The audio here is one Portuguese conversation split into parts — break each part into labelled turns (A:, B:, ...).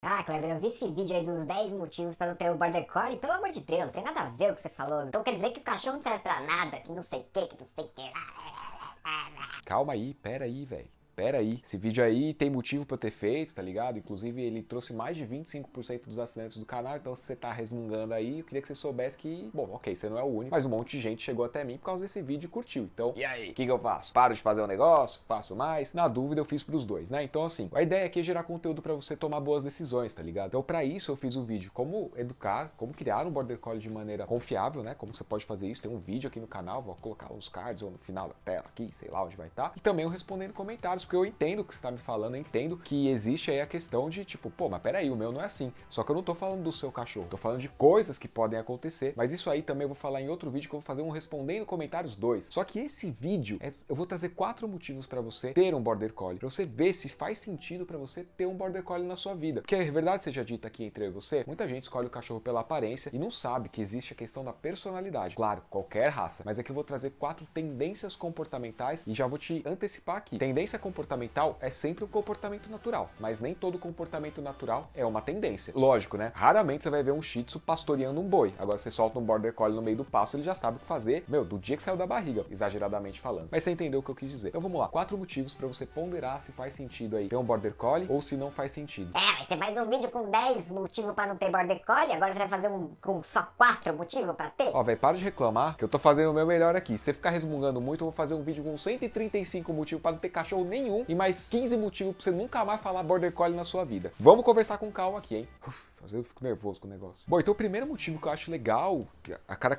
A: Ah, Kleber, eu vi esse vídeo aí dos 10 motivos para não ter o Border Collie, pelo amor de Deus, tem nada a ver o que você falou. Então quer dizer que o cachorro não serve pra nada, que não sei o que, que não sei o que.
B: Calma aí, pera aí, velho pera aí, esse vídeo aí tem motivo para eu ter feito, tá ligado? Inclusive ele trouxe mais de 25% dos assinantes do canal, então se você tá resmungando aí, eu queria que você soubesse que, bom, ok, você não é o único, mas um monte de gente chegou até mim por causa desse vídeo e curtiu. Então, e aí, o que, que eu faço? Paro de fazer o um negócio? Faço mais? Na dúvida eu fiz pros dois, né? Então assim, a ideia aqui é gerar conteúdo para você tomar boas decisões, tá ligado? Então para isso eu fiz o um vídeo como educar, como criar um Border Collie de maneira confiável, né? Como você pode fazer isso, tem um vídeo aqui no canal, vou colocar os cards ou no final da tela aqui, sei lá onde vai estar. Tá. E também eu respondendo comentários que eu entendo que você tá me falando, eu entendo que existe aí a questão de tipo, pô, mas peraí, o meu não é assim. Só que eu não tô falando do seu cachorro, tô falando de coisas que podem acontecer, mas isso aí também eu vou falar em outro vídeo que eu vou fazer um respondendo comentários dois Só que esse vídeo, é, eu vou trazer quatro motivos para você ter um border collie, para você ver se faz sentido para você ter um border collie na sua vida. Porque a é verdade seja dita aqui entre eu e você, muita gente escolhe o cachorro pela aparência e não sabe que existe a questão da personalidade. Claro, qualquer raça, mas aqui é eu vou trazer quatro tendências comportamentais e já vou te antecipar aqui. Tendência comportamental comportamental é sempre um comportamento natural, mas nem todo comportamento natural é uma tendência. Lógico, né? Raramente você vai ver um shih tzu pastoreando um boi. Agora você solta um border collie no meio do pasto, ele já sabe o que fazer, meu, do dia que saiu da barriga, exageradamente falando. Mas você entendeu o que eu quis dizer. Então vamos lá, quatro motivos para você ponderar se faz sentido aí ter um border collie ou se não faz sentido. É, você faz um vídeo
A: com 10 motivos para não ter border collie, agora você vai fazer um com só quatro motivos para ter?
B: Ó, velho, para de reclamar que eu tô fazendo o meu melhor aqui. Se você ficar resmungando muito, eu vou fazer um vídeo com 135 motivos para não ter cachorro nem nenhum e mais 15 motivos pra você nunca mais falar Border Collie na sua vida. Vamos conversar com calma aqui, hein? Uf, às vezes eu fico nervoso com o negócio. Bom, então o primeiro motivo que eu acho legal,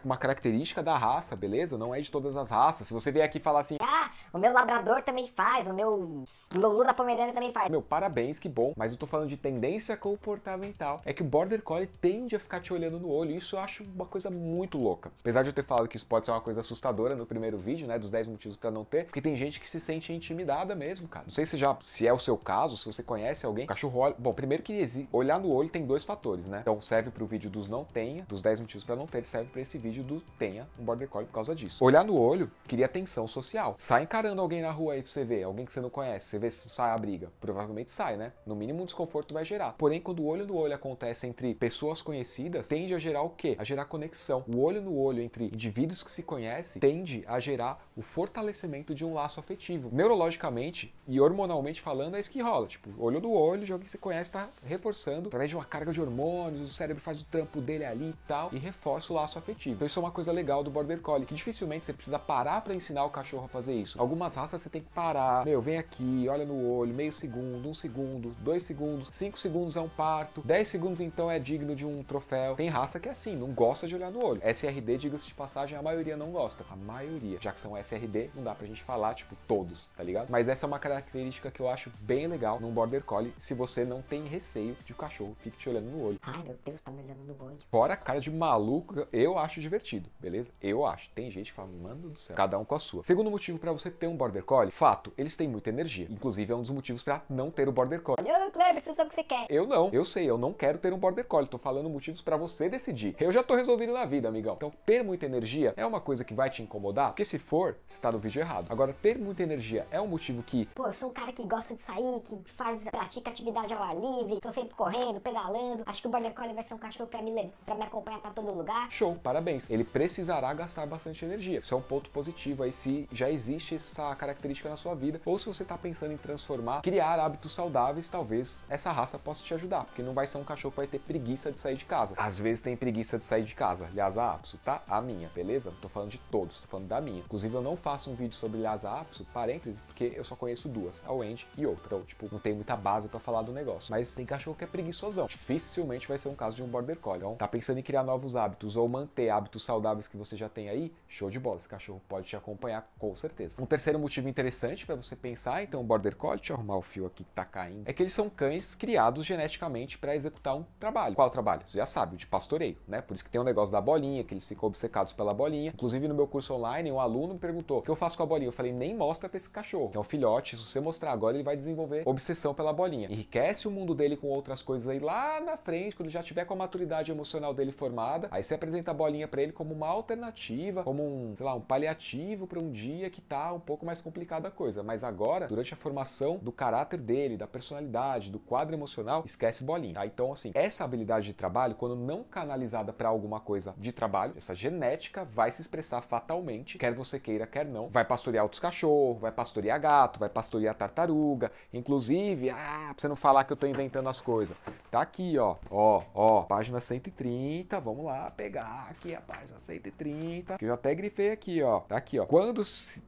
B: uma característica da raça, beleza? Não é de todas as raças. Se você vier aqui falar assim, ah, o meu labrador também faz, o meu Lulu da Pomerânia também faz. Meu, parabéns, que bom. Mas eu tô falando de tendência comportamental. É que o Border Collie tende a ficar te olhando no olho. Isso eu acho uma coisa muito louca. Apesar de eu ter falado que isso pode ser uma coisa assustadora no primeiro vídeo, né? Dos 10 motivos para não ter. Porque tem gente que se sente intimidada mesmo, cara. Não sei se já se é o seu caso, se você conhece alguém. Cachorro olha... Bom, primeiro que olhar no olho tem dois fatores, né? Então serve pro vídeo dos não tenha, dos 10 motivos para não ter, serve para esse vídeo do tenha um Border Collie por causa disso. Olhar no olho cria tensão social. Sai em casa encarando alguém na rua aí pra você ver, alguém que você não conhece, você vê se sai a briga. Provavelmente sai, né? No mínimo um desconforto vai gerar. Porém, quando o olho no olho acontece entre pessoas conhecidas, tende a gerar o quê? A gerar conexão. O olho no olho entre indivíduos que se conhecem tende a gerar o fortalecimento de um laço afetivo. Neurologicamente e hormonalmente falando, é isso que rola. Tipo, olho no olho, de alguém que você conhece tá reforçando através de uma carga de hormônios, o cérebro faz o trampo dele ali e tal, e reforça o laço afetivo. Então isso é uma coisa legal do Border Collie, que dificilmente você precisa parar para ensinar o cachorro a fazer isso. Algumas raças você tem que parar. Meu, vem aqui, olha no olho, meio segundo, um segundo, dois segundos, cinco segundos é um parto, dez segundos então é digno de um troféu. Tem raça que é assim, não gosta de olhar no olho. SRD, diga-se de passagem, a maioria não gosta. A maioria. Já que são SRD, não dá pra gente falar, tipo, todos, tá ligado? Mas essa é uma característica que eu acho bem legal num Border Collie, se você não tem receio de o um cachorro fique te olhando no olho.
A: Ai, meu Deus, tá me olhando no olho.
B: Fora a cara de maluco, eu acho divertido, beleza? Eu acho. Tem gente que fala, mano do céu, cada um com a sua. Segundo motivo para você ter um border collie? Fato, eles têm muita energia. Inclusive, é um dos motivos para não ter o border collie.
A: olha Cleber você sabe o que você quer.
B: Eu não, eu sei, eu não quero ter um border collie. Tô falando motivos para você decidir. Eu já tô resolvido na vida, amigão. Então, ter muita energia é uma coisa que vai te incomodar, porque se for, você tá no vídeo errado. Agora, ter muita energia é um motivo que.
A: Pô, eu sou um cara que gosta de sair, que faz, pratica atividade ao ar livre, tô sempre correndo, pedalando. Acho que o border collie vai ser um cachorro para me, pra me acompanhar para todo lugar.
B: Show, parabéns. Ele precisará gastar bastante energia. Isso é um ponto positivo aí se já existe esse essa característica na sua vida, ou se você está pensando em transformar, criar hábitos saudáveis, talvez essa raça possa te ajudar, porque não vai ser um cachorro que vai ter preguiça de sair de casa. Às vezes tem preguiça de sair de casa. Lhasa apso, tá? A minha, beleza? tô falando de todos, tô falando da minha. Inclusive, eu não faço um vídeo sobre Lhasa apso, parêntese, porque eu só conheço duas, a Wendy e outra. Então, tipo, não tem muita base para falar do negócio. Mas tem cachorro que é preguiçosão. Dificilmente vai ser um caso de um border collie. Então, tá pensando em criar novos hábitos ou manter hábitos saudáveis que você já tem aí? Show de bola, esse cachorro pode te acompanhar com certeza. Um terceiro motivo interessante para você pensar, então, Border Collie, deixa eu arrumar o fio aqui que tá caindo, é que eles são cães criados geneticamente para executar um trabalho. Qual trabalho? Você já sabe, o de pastoreio, né? Por isso que tem o um negócio da bolinha, que eles ficam obcecados pela bolinha. Inclusive, no meu curso online, um aluno me perguntou, o que eu faço com a bolinha? Eu falei, nem mostra para esse cachorro. Então, filhote, se você mostrar agora, ele vai desenvolver obsessão pela bolinha. Enriquece o mundo dele com outras coisas aí lá na frente, quando já tiver com a maturidade emocional dele formada, aí você apresenta a bolinha para ele como uma alternativa, como um, sei lá, um paliativo para um dia que tá um pouco mais complicada a coisa. Mas agora, durante a formação do caráter dele, da personalidade, do quadro emocional, esquece bolinha. Tá? Então, assim, essa habilidade de trabalho, quando não canalizada para alguma coisa de trabalho, essa genética vai se expressar fatalmente, quer você queira, quer não. Vai pastorear outros cachorros, vai pastorear gato, vai pastorear tartaruga, inclusive, ah, pra você não falar que eu tô inventando as coisas. Tá aqui, ó, ó, ó, página 130, vamos lá pegar aqui a página 130, que eu até grifei aqui, ó, tá aqui, ó. Quando se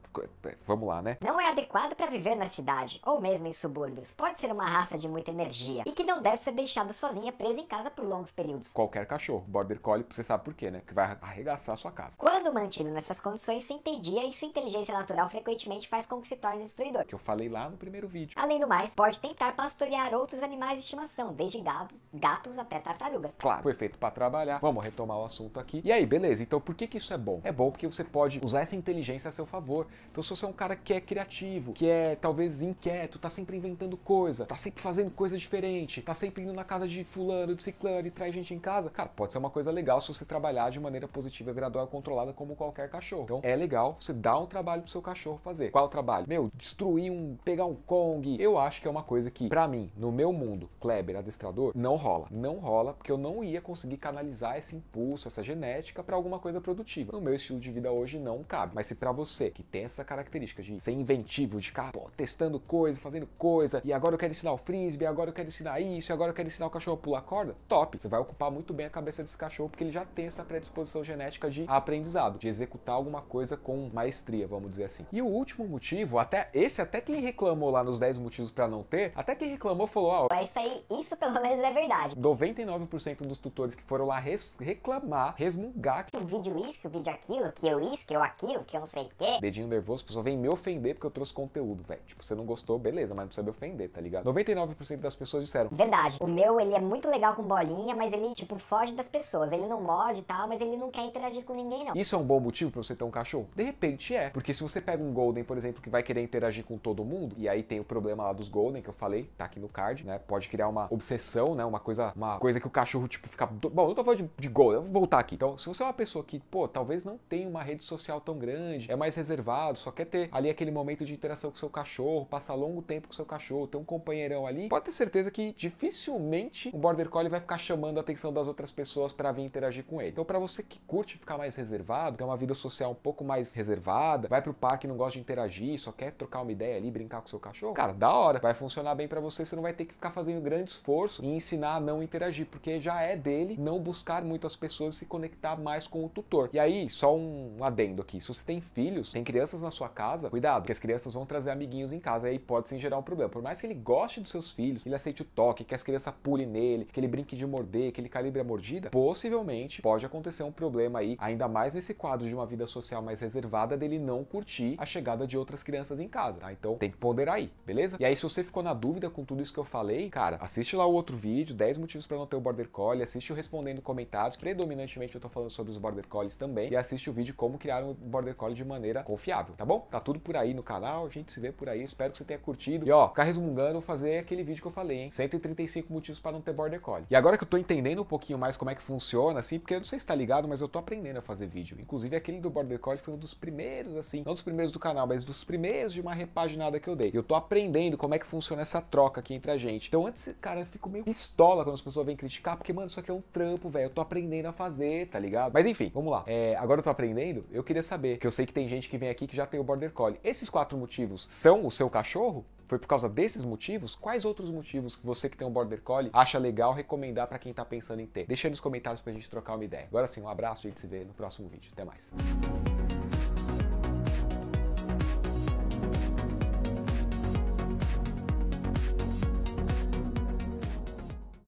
B: é, vamos lá, né? Não é
A: adequado para viver na cidade, ou mesmo em subúrbios. Pode ser uma raça de muita energia e que não deve ser deixada
B: sozinha presa em casa por longos períodos. Qualquer cachorro, border collie, você sabe por quê, né? Que vai arregaçar a sua casa.
A: Quando mantido nessas condições, se entendia e sua inteligência natural frequentemente faz com que se torne destruidor. Que eu falei lá no primeiro vídeo. Além do mais, pode tentar pastorear outros animais de estimação, desde gatos, gatos até tartarugas.
B: Claro, foi feito para trabalhar. Vamos retomar o assunto aqui. E aí, beleza? Então, por que que isso é bom? É bom porque você pode usar essa inteligência a seu favor. Então, se você é um cara que é criativo, que é talvez inquieto, tá sempre inventando coisa, tá sempre fazendo coisa diferente, tá sempre indo na casa de fulano, de ciclano e traz gente em casa, cara, pode ser uma coisa legal se você trabalhar de maneira positiva, gradual, controlada como qualquer cachorro. Então é legal você dar um trabalho pro seu cachorro fazer. Qual o trabalho? Meu, destruir um, pegar um Kong. Eu acho que é uma coisa que, para mim, no meu mundo, Kleber, adestrador, não rola. Não rola porque eu não ia conseguir canalizar esse impulso, essa genética para alguma coisa produtiva. No meu estilo de vida hoje não cabe. Mas se para você que tem essa característica características de ser inventivo, de ficar pô, testando coisa, fazendo coisa, e agora eu quero ensinar o frisbee, agora eu quero ensinar isso, agora eu quero ensinar o cachorro a pular corda, top! Você vai ocupar muito bem a cabeça desse cachorro porque ele já tem essa predisposição genética de aprendizado, de executar alguma coisa com maestria, vamos dizer assim. E o último motivo, até esse, até quem reclamou lá nos 10 motivos para não ter, até quem reclamou falou, ó, oh,
A: isso aí, isso pelo menos é verdade.
B: 99% dos tutores que foram lá res, reclamar, resmungar que o vídeo isso, que o vídeo
A: aquilo, que eu isso, que eu aquilo, que eu não sei o quê.
B: Dedinho nervoso pessoa vem me ofender porque eu trouxe conteúdo, velho. Tipo, você não gostou, beleza, mas não precisa me ofender, tá ligado? 99% das pessoas disseram. Verdade.
A: O meu, ele é muito legal com bolinha, mas ele, tipo, foge das pessoas. Ele não morde e tal, mas ele não quer interagir com ninguém, não. Isso
B: é um bom motivo para você ter um cachorro? De repente é. Porque se você pega um Golden, por exemplo, que vai querer interagir com todo mundo, e aí tem o problema lá dos Golden, que eu falei, tá aqui no card, né? Pode criar uma obsessão, né? Uma coisa, uma coisa que o cachorro, tipo, fica. Bom, eu tô falando de, de Golden, eu vou voltar aqui. Então, se você é uma pessoa que, pô, talvez não tenha uma rede social tão grande, é mais reservado, só quer quer ter ali aquele momento de interação com seu cachorro, passar longo tempo com seu cachorro, ter um companheirão ali, pode ter certeza que dificilmente o Border Collie vai ficar chamando a atenção das outras pessoas para vir interagir com ele. Então, para você que curte ficar mais reservado, ter uma vida social um pouco mais reservada, vai pro parque e não gosta de interagir, só quer trocar uma ideia ali, brincar com seu cachorro, cara, da hora, vai funcionar bem para você, você não vai ter que ficar fazendo grande esforço em ensinar a não interagir, porque já é dele não buscar muito as pessoas e se conectar mais com o tutor. E aí, só um adendo aqui, se você tem filhos, tem crianças na sua casa, cuidado, que as crianças vão trazer amiguinhos em casa e aí pode sim gerar um problema. Por mais que ele goste dos seus filhos, ele aceite o toque, que as crianças pulem nele, que ele brinque de morder, que ele calibre a mordida, possivelmente pode acontecer um problema aí, ainda mais nesse quadro de uma vida social mais reservada dele não curtir a chegada de outras crianças em casa, tá? Então tem que ponderar aí, beleza? E aí se você ficou na dúvida com tudo isso que eu falei, cara, assiste lá o outro vídeo, 10 motivos para não ter o Border Collie, assiste o Respondendo Comentários, predominantemente eu tô falando sobre os Border Collies também, e assiste o vídeo como criar um Border Collie de maneira confiável, tá bom? Tá tudo por aí no canal, a gente se vê por aí, espero que você tenha curtido. E ó, ficar resmungando, vou fazer aquele vídeo que eu falei, hein? 135 motivos para não ter border collie. E agora que eu tô entendendo um pouquinho mais como é que funciona, assim, porque eu não sei se tá ligado, mas eu tô aprendendo a fazer vídeo. Inclusive, aquele do border collie foi um dos primeiros, assim, não dos primeiros do canal, mas dos primeiros de uma repaginada que eu dei. Eu tô aprendendo como é que funciona essa troca aqui entre a gente. Então, antes, cara, eu fico meio pistola quando as pessoas vêm criticar, porque, mano, isso aqui é um trampo, velho. Eu tô aprendendo a fazer, tá ligado? Mas enfim, vamos lá. É, agora eu tô aprendendo, eu queria saber, que eu sei que tem gente que vem aqui que já tem o Border Collie. Esses quatro motivos são o seu cachorro? Foi por causa desses motivos? Quais outros motivos que você que tem um Border Collie acha legal recomendar para quem está pensando em ter? Deixa aí nos comentários para a gente trocar uma ideia. Agora sim, um abraço e a gente se vê no próximo vídeo. Até mais.